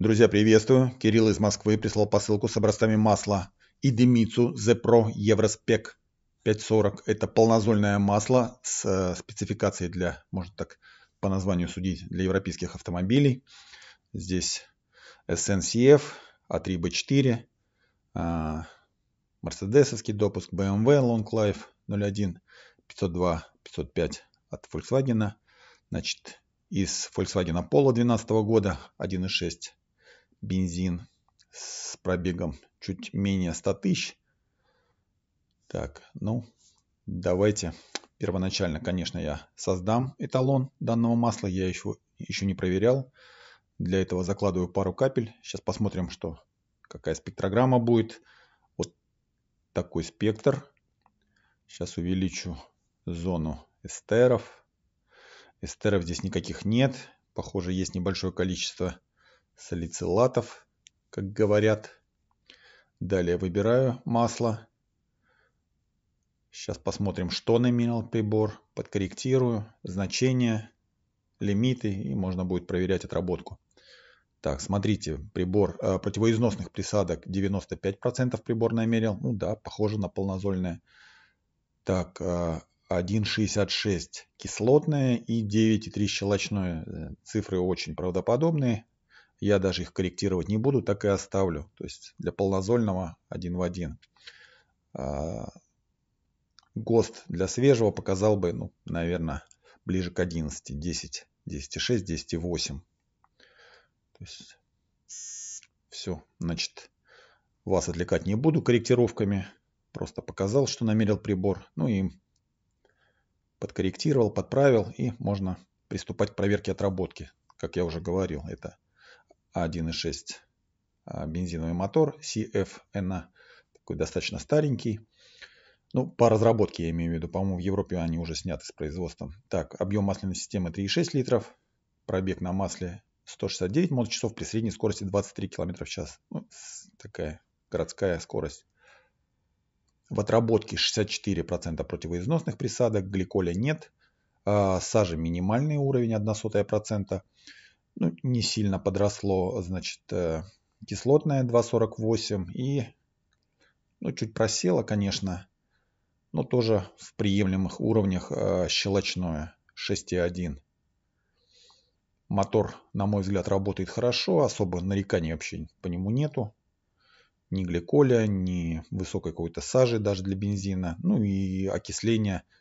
Друзья, приветствую. Кирилл из Москвы прислал посылку с образцами масла. Идемицу Z-Pro Евроспек 540. Это полнозольное масло с э, спецификацией для, можно так по названию судить, для европейских автомобилей. Здесь SNCF, A3B4, э, мерседесовский а, допуск, BMW Long Life 01, 502, 505 от Volkswagen. Значит, из Volkswagen Polo 2012 года 1.6 бензин с пробегом чуть менее 100 тысяч. Так, ну, давайте. Первоначально, конечно, я создам эталон данного масла. Я еще, еще не проверял. Для этого закладываю пару капель. Сейчас посмотрим, что какая спектрограмма будет. Вот такой спектр. Сейчас увеличу зону эстеров. Эстеров здесь никаких нет. Похоже, есть небольшое количество салицилатов, как говорят. Далее выбираю масло. Сейчас посмотрим, что номинал прибор. Подкорректирую значения, лимиты и можно будет проверять отработку. Так, смотрите, прибор э, противоизносных присадок 95% прибор намерил. Ну да, похоже на полнозольное. Так, э, 1,66 кислотное и 9,3 щелочное. Э, цифры очень правдоподобные. Я даже их корректировать не буду, так и оставлю. То есть для полнозольного один в один. А, ГОСТ для свежего показал бы, ну, наверное, ближе к 11, 10, 10,6, 10,8. То есть все, значит, вас отвлекать не буду корректировками. Просто показал, что намерил прибор. Ну и подкорректировал, подправил. И можно приступать к проверке отработки. Как я уже говорил, это 1.6 а, бензиновый мотор CFN, такой достаточно старенький. Ну, по разработке я имею в виду, по-моему, в Европе они уже сняты с производства. Так, объем масляной системы 3,6 литров, пробег на масле 169 часов при средней скорости 23 км в час. Ну, такая городская скорость. В отработке 64% противоизносных присадок, гликоля нет, а сажи минимальный уровень 0,01% ну, не сильно подросло, значит, э, кислотная 2,48 и ну, чуть просело, конечно, но тоже в приемлемых уровнях э, щелочное 6,1. Мотор, на мой взгляд, работает хорошо, особо нареканий вообще по нему нету. Ни гликоля, ни высокой какой-то сажи даже для бензина, ну и окисление –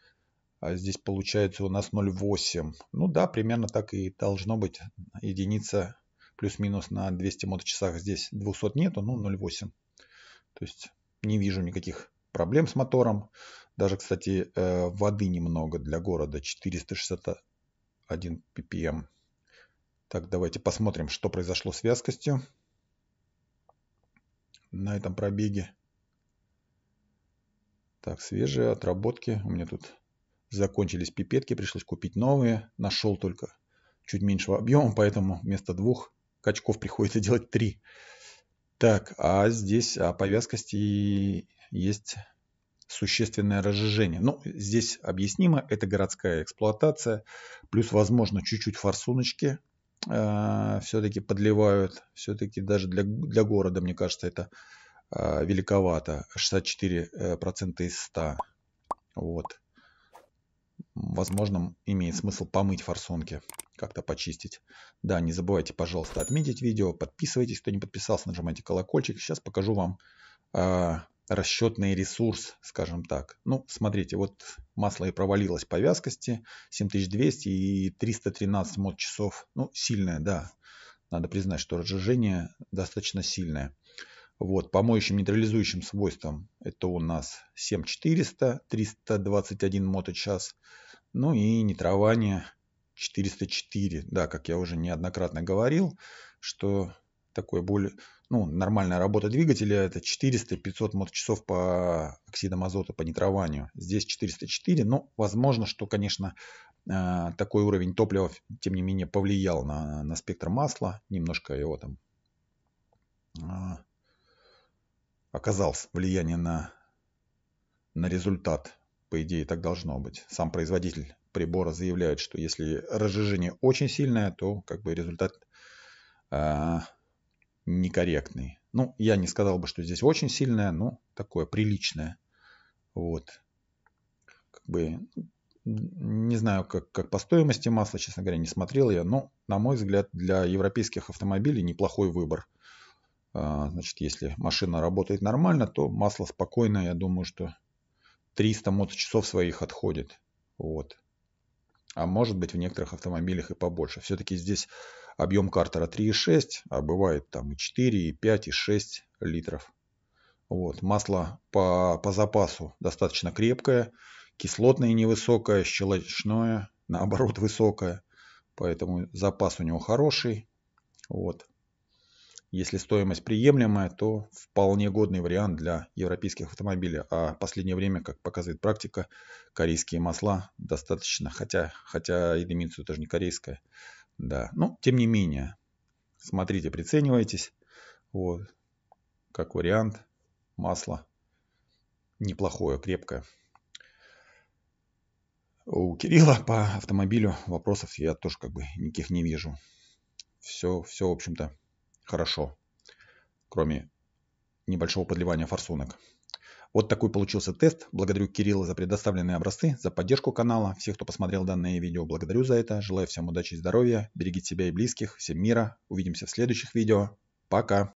а здесь получается у нас 0,8. Ну да, примерно так и должно быть. Единица плюс-минус на 200 моточасах. Здесь 200 нету, ну 0,8. То есть не вижу никаких проблем с мотором. Даже, кстати, э, воды немного для города. 461 ppm. Так, давайте посмотрим, что произошло с вязкостью на этом пробеге. Так, свежие отработки. У меня тут Закончились пипетки, пришлось купить новые. Нашел только чуть меньшего объема, поэтому вместо двух качков приходится делать три. Так, а здесь о а повязкости есть существенное разжижение. Ну, здесь объяснимо, это городская эксплуатация, плюс, возможно, чуть-чуть форсуночки э, все-таки подливают, все-таки даже для, для города, мне кажется, это э, великовато, 64% э, из 100. Вот возможно, имеет смысл помыть форсунки, как-то почистить. Да, не забывайте, пожалуйста, отметить видео, подписывайтесь, кто не подписался, нажимайте колокольчик. Сейчас покажу вам э, расчетный ресурс, скажем так. Ну, смотрите, вот масло и провалилось по вязкости, 7200 и 313 мод-часов. Ну, сильное, да. Надо признать, что разжижение достаточно сильное. Вот, по моющим нейтрализующим свойствам это у нас 7400, 321 моточас. Ну и нитрование 404. Да, как я уже неоднократно говорил, что такое более, ну, нормальная работа двигателя это 400-500 моточасов по оксидам азота, по нитрованию. Здесь 404, но возможно, что, конечно, э, такой уровень топлива, тем не менее, повлиял на, на спектр масла, немножко его там а, оказалось влияние на, на результат. По идее, так должно быть. Сам производитель прибора заявляет, что если разжижение очень сильное, то как бы результат э, некорректный. Ну, я не сказал бы, что здесь очень сильное, но такое приличное. Вот. Как бы не знаю, как, как по стоимости масла, честно говоря, не смотрел я, но, на мой взгляд, для европейских автомобилей неплохой выбор. А, значит, если машина работает нормально, то масло спокойно, я думаю, что 300 моточасов своих отходит. Вот. А может быть в некоторых автомобилях и побольше. Все-таки здесь объем картера 3,6, а бывает там и 4, и 5, и 6 литров. Вот. Масло по, по запасу достаточно крепкое, кислотное невысокое, щелочное, наоборот, высокое. Поэтому запас у него хороший. Вот. Если стоимость приемлемая, то вполне годный вариант для европейских автомобилей. А в последнее время, как показывает практика, корейские масла достаточно, хотя, хотя и Демицу тоже не корейская. Да, но тем не менее, смотрите, приценивайтесь. Вот, как вариант, масло неплохое, крепкое. У Кирилла по автомобилю вопросов я тоже как бы никаких не вижу. Все, все, в общем-то, хорошо, кроме небольшого подливания форсунок. Вот такой получился тест. Благодарю Кирилла за предоставленные образцы, за поддержку канала. Всех, кто посмотрел данное видео, благодарю за это. Желаю всем удачи и здоровья. Берегите себя и близких. Всем мира. Увидимся в следующих видео. Пока.